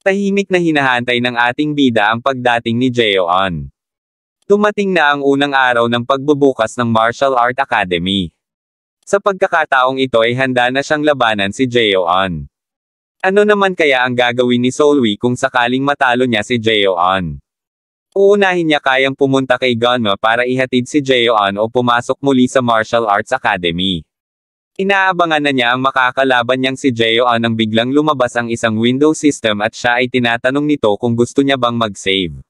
Tahimik na hinahantay ng ating bida ang pagdating ni Jeon. Tumating na ang unang araw ng pagbubukas ng Martial Art Academy. Sa pagkakataong ito ay handa na siyang labanan si Jeon. Ano naman kaya ang gagawin ni Solwi kung sakaling matalo niya si Jeon? Uunahin niya kayang pumunta kay Gunma para ihatid si Jeon o pumasok muli sa Martial Arts Academy. Inaabangan na niya ang makakalaban niyang si Jeo nang biglang lumabas ang isang window system at siya ay tinatanong nito kung gusto niya bang mag-save.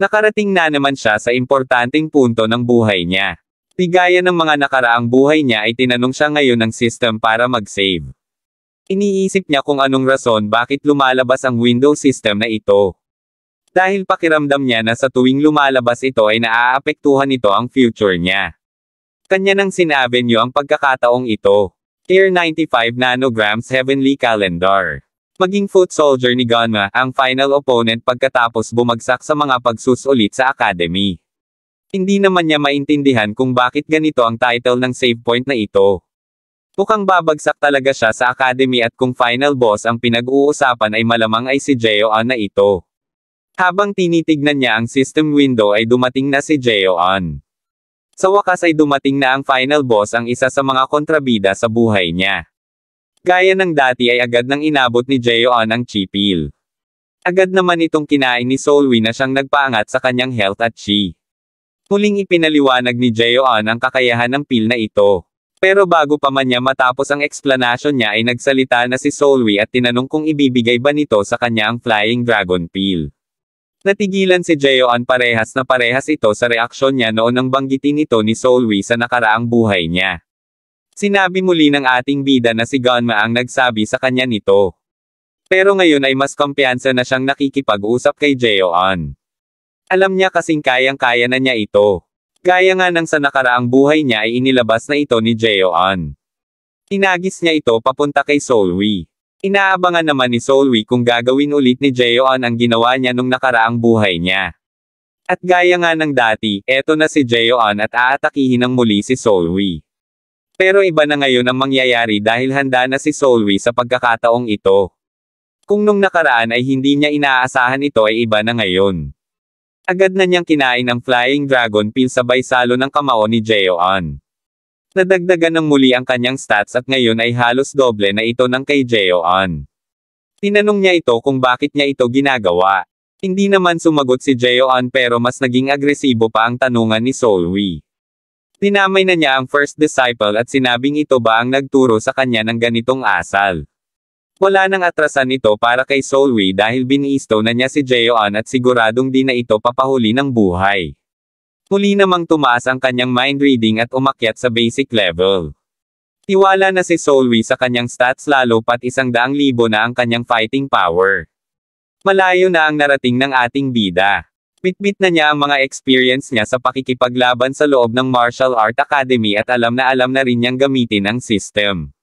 Nakarating na naman siya sa importanteng punto ng buhay niya. Tigaya ng mga nakaraang buhay niya ay tinanong siya ngayon ng system para mag-save. Iniisip niya kung anong rason bakit lumalabas ang window system na ito. Dahil pakiramdam niya na sa tuwing lumalabas ito ay naaapektuhan ito ang future niya. Kanya nang sinabi niyo ang pagkakataong ito. Air 95 Nanograms Heavenly Calendar. Maging foot soldier ni Gunma ang final opponent pagkatapos bumagsak sa mga pagsusulit sa academy. Hindi naman niya maintindihan kung bakit ganito ang title ng save point na ito. Mukhang babagsak talaga siya sa academy at kung final boss ang pinag-uusapan ay malamang ay si Jeoan na ito. Habang tinitignan niya ang system window ay dumating na si Jeoan. Sa wakas ay dumating na ang final boss ang isa sa mga kontrabida sa buhay niya. Gaya ng dati ay agad nang inabot ni Jeon ang chipil. Agad naman itong kinain ni Solwi na siyang nagpaangat sa kanyang health at chi. Huling ipinaliwanag ni Jeon ang kakayahan ng pil na ito. Pero bago pa man niya matapos ang explanation niya ay nagsalita na si Solwi at tinanong kung ibibigay ba nito sa kanya ang Flying Dragon Pill. Natigilan si Jeoan parehas na parehas ito sa reaksyon niya noon ang banggitin ito ni Solwi sa nakaraang buhay niya. Sinabi muli ng ating bida na si Gunma ang nagsabi sa kanya nito. Pero ngayon ay mas kumpiyansa na siyang nakikipag-usap kay Jeoan. Alam niya kasing kayang-kaya na niya ito. Gaya nga nang sa nakaraang buhay niya ay inilabas na ito ni Jeoan. Inagis niya ito papunta kay Solwi. Inaabangan naman ni Solwi kung gagawin ulit ni Jeon ang ginawa niya nung nakaraang buhay niya. At gaya nga ng dati, eto na si Jeon at aatakihin ng muli si Solwi. Pero iba na ngayon ang mangyayari dahil handa na si Solwi sa pagkakataong ito. Kung nung nakaraan ay hindi niya inaasahan ito ay iba na ngayon. Agad na niyang kinain ang Flying Dragon Peel sabay salo ng kamao ni Jeon. Nadagdagan ng muli ang kanyang stats at ngayon ay halos doble na ito ng kay Jeon. Tinanong niya ito kung bakit niya ito ginagawa. Hindi naman sumagot si Jeon pero mas naging agresibo pa ang tanungan ni Solwi. Tinamay na niya ang first disciple at sinabing ito ba ang nagturo sa kanya ng ganitong asal. Wala nang atrasan ito para kay Solwi dahil biniisto na niya si Jeon at siguradong di na ito papahuli ng buhay. Muli namang tumaas ang kanyang mind reading at umakyat sa basic level. Tiwala na si Solwi sa kanyang stats lalo pat isang daang libo na ang kanyang fighting power. Malayo na ang narating ng ating bida. Bitbit na niya ang mga experience niya sa pakikipaglaban sa loob ng Martial Art Academy at alam na alam na rin niyang gamitin ang system.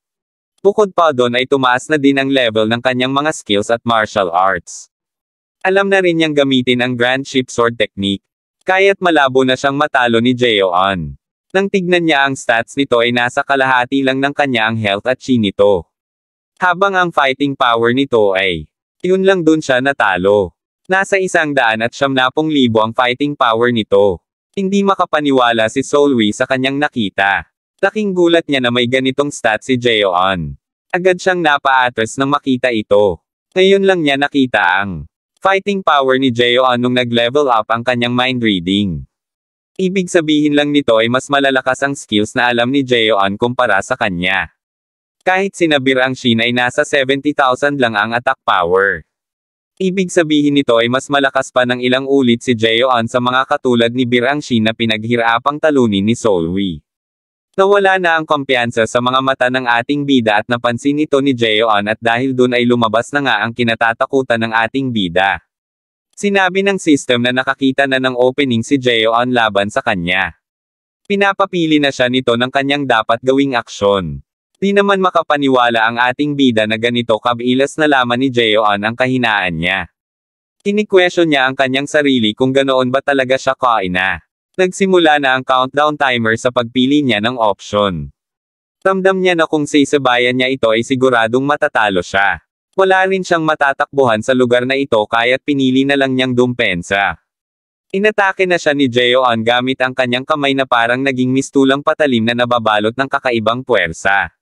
Bukod pa doon ay tumaas na din ang level ng kanyang mga skills at martial arts. Alam na rin niyang gamitin ang Grand Ship Sword Technique, Kaya't malabo na siyang matalo ni Jeon. Nang tignan niya ang stats nito ay nasa kalahati lang ng kanya ang health at chi nito. Habang ang fighting power nito ay, yun lang dun siya natalo. Nasa isang daan at siyamnapong libo ang fighting power nito. Hindi makapaniwala si Solwi sa kanyang nakita. Laking gulat niya na may ganitong stats si Jeon. Agad siyang napa napaatras nang makita ito. Ngayon lang niya nakita ang Fighting power ni Jeo anong nag-level up ang kanyang mind reading. Ibig sabihin lang nito ay mas malalakas ang skills na alam ni Jeoan kumpara sa kanya. Kahit sinabir ang Shin ay nasa 70,000 lang ang attack power. Ibig sabihin nito ay mas malakas pa ng ilang ulit si Jeoan sa mga katulad ni Birang Shin na pinaghirapang talunin ni Solwi. Nawala na ang kumpiyansa sa mga mata ng ating bida at napansin ito ni Jeon at dahil dun ay lumabas na nga ang kinatatakutan ng ating bida. Sinabi ng system na nakakita na ng opening si Jeon laban sa kanya. Pinapapili na siya nito ng kanyang dapat gawing aksyon. Di naman makapaniwala ang ating bida na ganito kabilas nalaman ni Jeon ang kahinaan niya. Kini-question niya ang kanyang sarili kung ganoon ba talaga siya kaina. Nagsimula na ang countdown timer sa pagpili niya ng option. Tamdam niya na kung saisabayan niya ito ay siguradong matatalo siya. Wala rin siyang matatakbuhan sa lugar na ito kaya't pinili na lang niyang dumpensa. Inatake na siya ni Jeoan gamit ang kanyang kamay na parang naging mistulang patalim na nababalot ng kakaibang puwersa.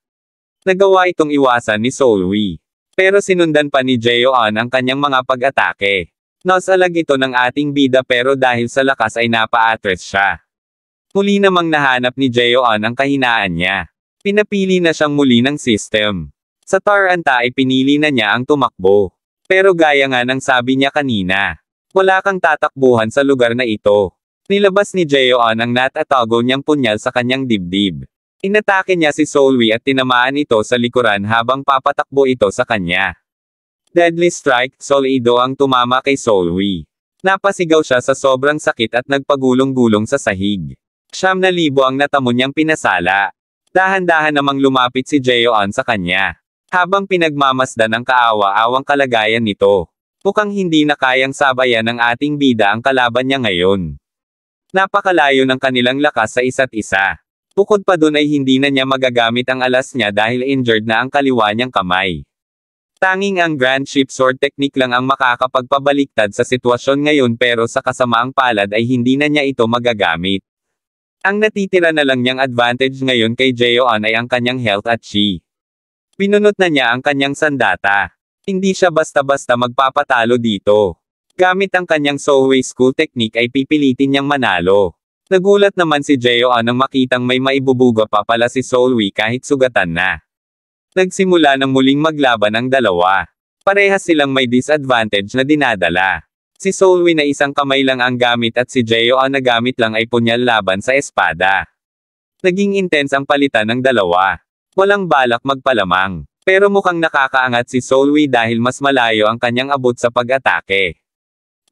Nagawa itong iwasan ni Solwi. Pero sinundan pa ni Jeoan ang kanyang mga pag-atake. Nasalag ito ng ating bida pero dahil sa lakas ay napa-atres siya. Muli namang nahanap ni Jeoan ang kahinaan niya. Pinapili na siyang muli ng system. Sa Taranta ay pinili na niya ang tumakbo. Pero gaya nga ng sabi niya kanina, wala kang tatakbuhan sa lugar na ito. Nilabas ni Jeoan ang natatago niyang punyal sa kanyang dibdib. Inatake niya si Solwi at tinamaan ito sa likuran habang papatakbo ito sa kanya. Deadly strike, Solido ang tumama kay Solwi. Napasigaw siya sa sobrang sakit at nagpagulong-gulong sa sahig. Siyam na libo ang natamo niyang pinasala. Dahan-dahan namang lumapit si Jeoan sa kanya. Habang pinagmamasdan ang kaawa-awang kalagayan nito. Mukhang hindi na kayang sabayan ng ating bida ang kalaban niya ngayon. Napakalayo ng kanilang lakas sa isa't isa. Bukod pa dun ay hindi na niya magagamit ang alas niya dahil injured na ang kaliwa niyang kamay. Tanging ang grand ships or technique lang ang makakapagpabaliktad sa sitwasyon ngayon pero sa kasamaang palad ay hindi na niya ito magagamit. Ang natitira na lang niyang advantage ngayon kay Jeoan ay ang kanyang health at chi. Pinunot na niya ang kanyang sandata. Hindi siya basta-basta magpapatalo dito. Gamit ang kanyang Sohwei School technique ay pipilitin niyang manalo. Nagulat naman si Jeoan nang makitang may maibubuga pa pala si Solwei kahit sugatan na. Nagsimula nang muling maglaban ang dalawa. Parehas silang may disadvantage na dinadala. Si Solwi na isang kamay lang ang gamit at si Jeyo ang nagamit lang ay punyal laban sa espada. Naging intense ang palitan ng dalawa. Walang balak magpalamang. Pero mukhang nakakaangat si Solway dahil mas malayo ang kanyang abot sa pag-atake.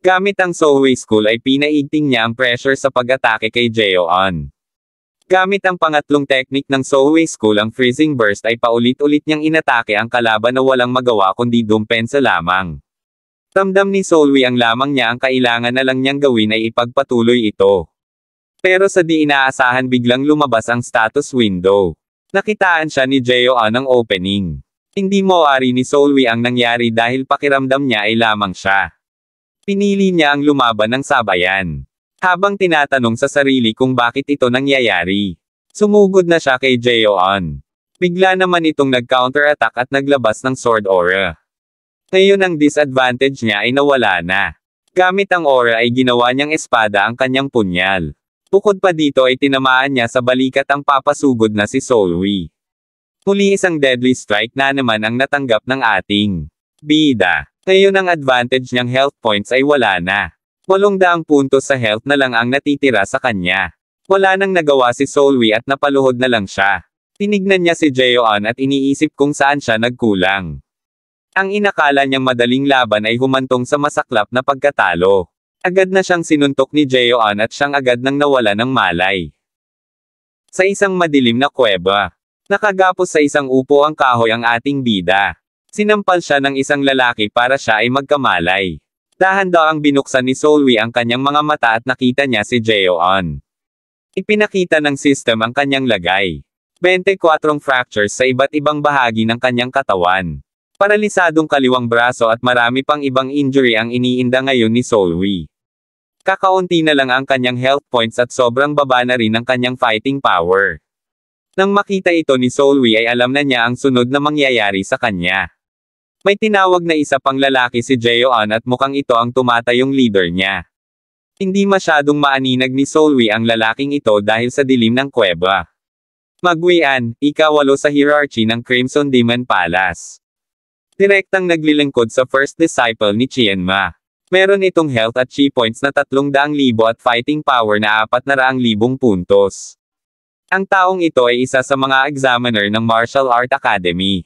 Gamit ang Solway School ay pinaigting niya ang pressure sa pag-atake kay Jeon. Gamit ang pangatlong teknik ng Soe School ang freezing burst ay paulit-ulit niyang inatake ang kalaban na walang magawa kundi dumpensa lamang. Tamdam ni Solwi ang lamang niya ang kailangan na lang niyang gawin ay ipagpatuloy ito. Pero sa di inaasahan biglang lumabas ang status window. Nakitaan siya ni Jeoan ang opening. Hindi mo ari ni Solwi ang nangyari dahil pakiramdam niya ay lamang siya. Pinili niya ang lumaban ng sabayan. Habang tinatanong sa sarili kung bakit ito nangyayari. Sumugod na siya kay Jeon. Bigla naman itong nag-counter-attack at naglabas ng sword aura. Ngayon ang disadvantage niya ay nawala na. Gamit ang aura ay ginawa niyang espada ang kanyang punyal. Bukod pa dito ay tinamaan niya sa balikat ang papasugod na si Solwi. Muli isang deadly strike na naman ang natanggap ng ating bida. Ngayon ang advantage niyang health points ay wala na. 800 punto sa health na lang ang natitira sa kanya. Wala nang nagawa si Solwi at napaluhod na lang siya. Tinignan niya si Jeoan at iniisip kung saan siya nagkulang. Ang inakala niyang madaling laban ay humantong sa masaklap na pagkatalo. Agad na siyang sinuntok ni Jeoan at siyang agad nang nawala ng malay. Sa isang madilim na kuweba, nakagapos sa isang upo ang kahoy ang ating bida. Sinampal siya ng isang lalaki para siya ay magkamalay dahan ang binuksan ni Solwi ang kanyang mga mata at nakita niya si Jeon. Ipinakita ng system ang kanyang lagay. 24 fractures sa iba't ibang bahagi ng kanyang katawan. Paralisadong kaliwang braso at marami pang ibang injury ang iniinda ngayon ni Solwi. Kakaunti na lang ang kanyang health points at sobrang baba na rin ang kanyang fighting power. Nang makita ito ni Solwi ay alam na niya ang sunod na mangyayari sa kanya. May tinawag na isa pang lalaki si Jeon at mukhang ito ang tumatayong leader niya. Hindi masyadong maaninag ni Solwi ang lalaking ito dahil sa dilim ng kuweba. Magwian, ikawalo sa hierarchy ng Crimson Demon Palace. Direktang naglilingkod sa first disciple ni Chienma. Meron itong health at chi points na 300,000 at fighting power na 400,000 puntos. Ang taong ito ay isa sa mga examiner ng Martial Art Academy.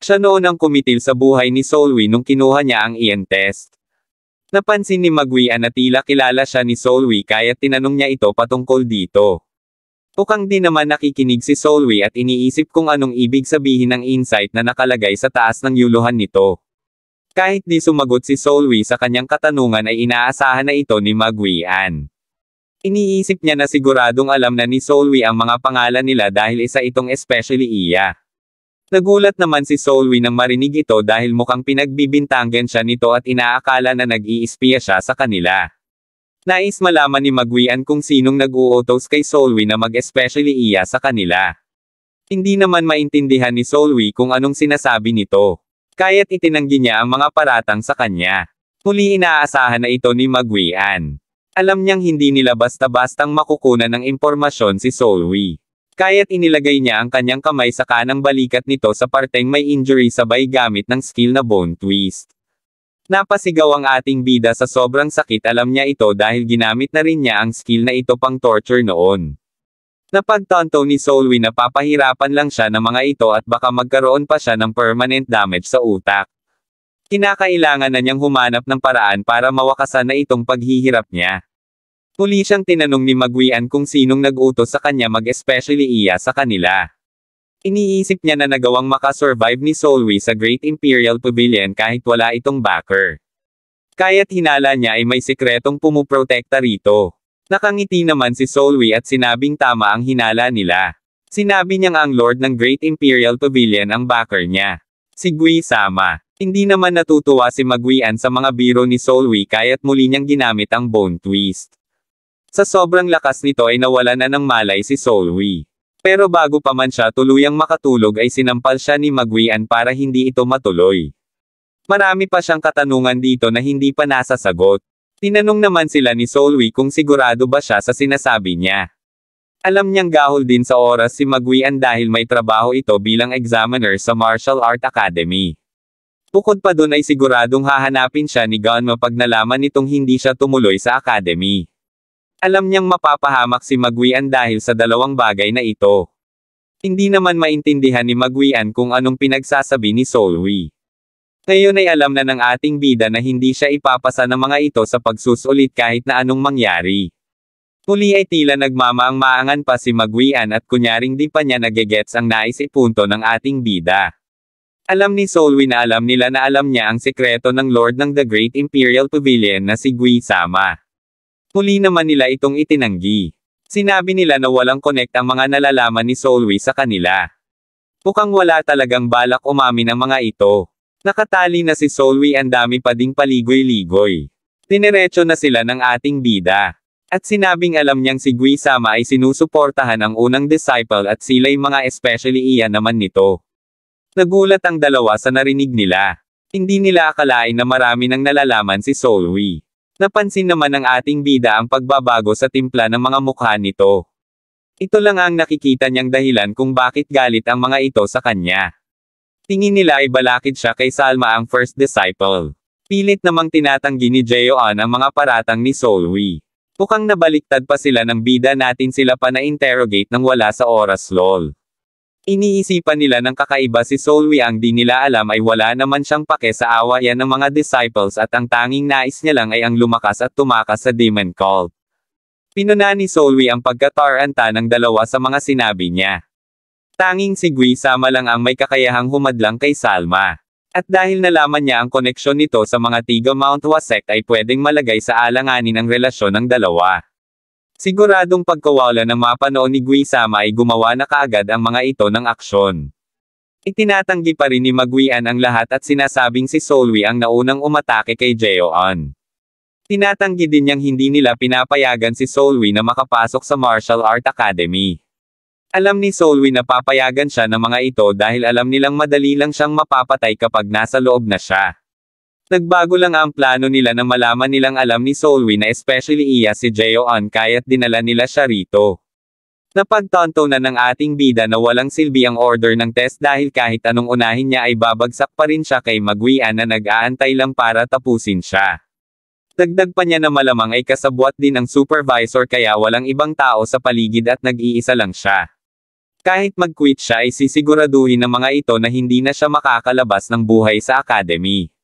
Siya noon ang kumitil sa buhay ni Solwi nung kinuha niya ang Ian test. Napansin ni Maguian na tila kilala siya ni Solwi kaya tinanong niya ito patungkol dito. Ukang di naman nakikinig si Solwi at iniisip kung anong ibig sabihin ng insight na nakalagay sa taas ng yuluhan nito. Kahit di sumagot si Solwi sa kanyang katanungan ay inaasahan na ito ni Maguian. Iniisip niya na siguradong alam na ni Solwi ang mga pangalan nila dahil isa itong especially iya. Nagulat naman si Solwi nang marinig ito dahil mukhang pinagbibintangan siya nito at inaakala na nag-iispiya siya sa kanila. Nais malaman ni Magwian kung sinong nag-uutos kay Solwi na mag-especially iya sa kanila. Hindi naman maintindihan ni Solwi kung anong sinasabi nito. Kaya't itinanggi niya ang mga paratang sa kanya. Muli inaasahan na ito ni Magwian. Alam niyang hindi nila basta-bastang makukunan ng impormasyon si Solwi. Kaya't inilagay niya ang kanyang kamay sa kanang balikat nito sa parteng may injury sabay gamit ng skill na bone twist. Napasigaw ang ating bida sa sobrang sakit alam niya ito dahil ginamit na rin niya ang skill na ito pang torture noon. Napagtanto ni Solwi na papahirapan lang siya ng mga ito at baka magkaroon pa siya ng permanent damage sa utak. Kinakailangan na niyang humanap ng paraan para mawakasan na itong paghihirap niya. Huli siyang tinanong ni Maguian kung sinong nag-utos sa kanya mag-especially iya sa kanila. Iniisip niya na nagawang makasurvive ni Solway sa Great Imperial Pavilion kahit wala itong backer. Kaya't hinala niya ay may sikretong pumuprotekta rito. Nakangiti naman si Solway at sinabing tama ang hinala nila. Sinabi niyang ang Lord ng Great Imperial Pavilion ang backer niya. Si Gui Sama. Hindi naman natutuwa si Maguian sa mga biro ni Solway kaya't muli niyang ginamit ang bone twist. Sa sobrang lakas nito ay nawalan na ng malay si Solwi. Pero bago pa man siya tuluyang makatulog ay sinampal siya ni Magwian para hindi ito matuloy. Marami pa siyang katanungan dito na hindi pa nasasagot. Tinanong naman sila ni Solwi kung sigurado ba siya sa sinasabi niya. Alam niyang gahol din sa oras si Magwian dahil may trabaho ito bilang examiner sa Martial Art Academy. Bukod pa dun ay siguradong hahanapin siya ni Gunma pag nalaman nitong hindi siya tumuloy sa academy. Alam niyang mapapahamak si Maguian dahil sa dalawang bagay na ito. Hindi naman maintindihan ni Maguian kung anong pinagsasabi ni Solwi. Ngayon ay alam na ng ating bida na hindi siya ipapasa ng mga ito sa pagsusulit kahit na anong mangyari. Muli ay tila nagmamaang-maangan pa si Maguian at kunyaring di pa niya nagegets ang nais ipunto ng ating bida. Alam ni Solwi na alam nila na alam niya ang sekreto ng Lord ng The Great Imperial Pavilion na si Gui Sama. Huli naman nila itong itinanggi. Sinabi nila na walang connect ang mga nalalaman ni Solway sa kanila. Mukhang wala talagang balak umamin ang mga ito. Nakatali na si Solway ang dami pa ding paligoy-ligoy. Tinerecho na sila ng ating bida. At sinabing alam niyang si Gui Sama ay sinusuportahan ang unang disciple at sila'y mga especially iyan naman nito. Nagulat ang dalawa sa narinig nila. Hindi nila akalain na marami nang nalalaman si Solway. Napansin naman ng ating bida ang pagbabago sa timpla ng mga mukha nito. Ito lang ang nakikita niyang dahilan kung bakit galit ang mga ito sa kanya. Tingin nila ay balakid siya kay Salma ang first disciple. Pilit namang tinatanggi ni Jeoan ang mga paratang ni Solwi. Pukang nabaliktad pa sila ng bida natin sila pa na interrogate nang wala sa oras lol. Iniisipan nila ng kakaiba si Solwi ang di nila alam ay wala naman siyang pake sa awa yan ng mga disciples at ang tanging nais niya lang ay ang lumakas at tumakas sa demon cult. Pinuna ni Solwi ang pagkataranta ng dalawa sa mga sinabi niya. Tanging si Gui Sama lang ang may kakayahang humadlang kay Salma. At dahil nalaman niya ang koneksyon nito sa mga tiga Mount Wasect ay pwedeng malagay sa alanganin ang relasyon ng dalawa. Siguradong pagkawala ng mapa ni Gui Sama ay gumawa na kaagad ang mga ito ng aksyon. Itinatanggi pa rin ni Maguian ang lahat at sinasabing si Solwi ang naunang umatake kay Jeoan. Tinatanggi din niyang hindi nila pinapayagan si Solwi na makapasok sa Martial Art Academy. Alam ni Solwi na papayagan siya ng mga ito dahil alam nilang madali lang siyang mapapatay kapag nasa loob na siya. Nagbago lang ang plano nila na malaman nilang alam ni Solwi na especially iya si Jeoan kaya't dinala nila siya rito. Napagtanto na ng ating bida na walang silbi ang order ng test dahil kahit anong unahin niya ay babagsak pa rin siya kay Maguian na nag-aantay lang para tapusin siya. Dagdag pa niya na malamang ay kasabwat din ang supervisor kaya walang ibang tao sa paligid at nag-iisa lang siya. Kahit mag-quit siya ay sisiguraduhin ng mga ito na hindi na siya makakalabas ng buhay sa academy.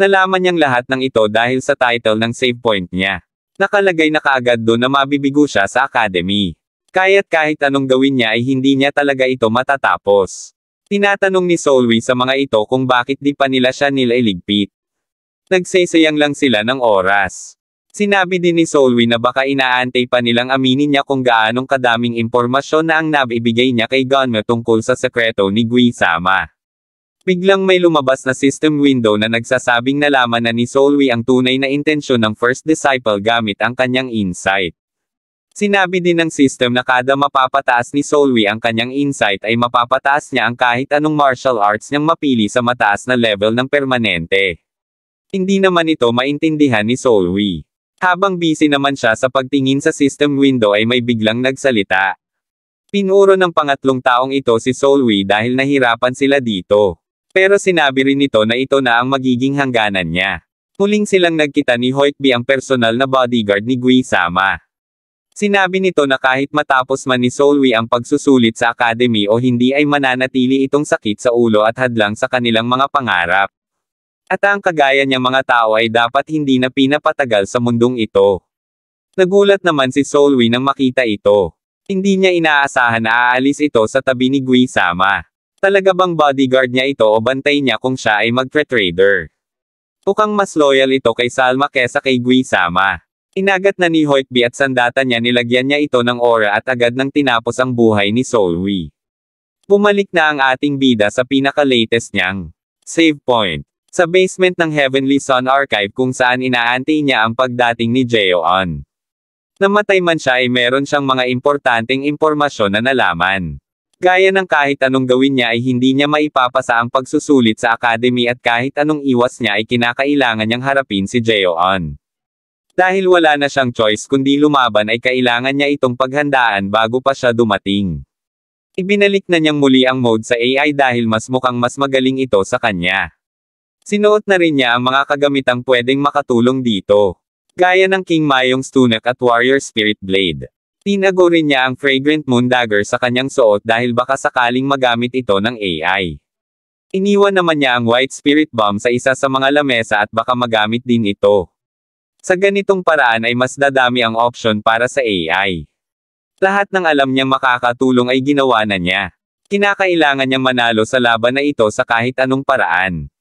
Nalaman niyang lahat ng ito dahil sa title ng save point niya. Nakalagay na kaagad doon na mabibigo siya sa academy. Kaya't kahit anong gawin niya ay hindi niya talaga ito matatapos. Tinatanong ni Solway sa mga ito kung bakit di pa nila siya nila iligpit. lang sila ng oras. Sinabi din ni Solway na baka inaantay pa nilang aminin niya kung gaanong kadaming impormasyon na ang nabibigay niya kay Gunma tungkol sa sekreto ni Gui Sama. Biglang may lumabas na system window na nagsasabing nalaman na ni Solwi ang tunay na intensyon ng first disciple gamit ang kanyang insight. Sinabi din ng system na kada mapapataas ni Solwi ang kanyang insight ay mapapataas niya ang kahit anong martial arts niyang mapili sa mataas na level ng permanente. Hindi naman ito maintindihan ni Solwi. Habang busy naman siya sa pagtingin sa system window ay may biglang nagsalita. Pinuro ng pangatlong taong ito si Solwi dahil nahirapan sila dito. Pero sinabi rin nito na ito na ang magiging hangganan niya. Huling silang nagkita ni Hoytby ang personal na bodyguard ni Gui Sama. Sinabi nito na kahit matapos man ni Solwi ang pagsusulit sa academy o hindi ay mananatili itong sakit sa ulo at hadlang sa kanilang mga pangarap. At ang kagaya niyang mga tao ay dapat hindi na pinapatagal sa mundong ito. Nagulat naman si Solwi nang makita ito. Hindi niya inaasahan na aalis ito sa tabi ni Gui Sama. Talaga bang bodyguard niya ito o bantay niya kung siya ay magtre-trader? Tukang mas loyal ito kay Salma kesa kay Gui Sama. Inagat na ni Hoikbi at sandata niya nilagyan niya ito ng aura at agad nang tinapos ang buhay ni Solwi. Bumalik na ang ating bida sa pinaka-latest niyang save point. Sa basement ng Heavenly Sun Archive kung saan inaantay niya ang pagdating ni Jeon. Namatay man siya ay meron siyang mga importanteng impormasyon na nalaman. Gaya ng kahit anong gawin niya ay hindi niya maipapasa ang pagsusulit sa academy at kahit anong iwas niya ay kinakailangan niyang harapin si Jeon. Dahil wala na siyang choice kundi lumaban ay kailangan niya itong paghandaan bago pa siya dumating. Ibinalik na niyang muli ang mode sa AI dahil mas mukhang mas magaling ito sa kanya. Sinuot na rin niya ang mga kagamitang pwedeng makatulong dito. Gaya ng King Mayong Stunak at Warrior Spirit Blade. Tinago niya ang fragrant moon dagger sa kanyang suot dahil baka sakaling magamit ito ng AI. Iniwan naman niya ang white spirit bomb sa isa sa mga lamesa at baka magamit din ito. Sa ganitong paraan ay mas dadami ang option para sa AI. Lahat ng alam niyang makakatulong ay ginawa na niya. Kinakailangan niyang manalo sa laban na ito sa kahit anong paraan.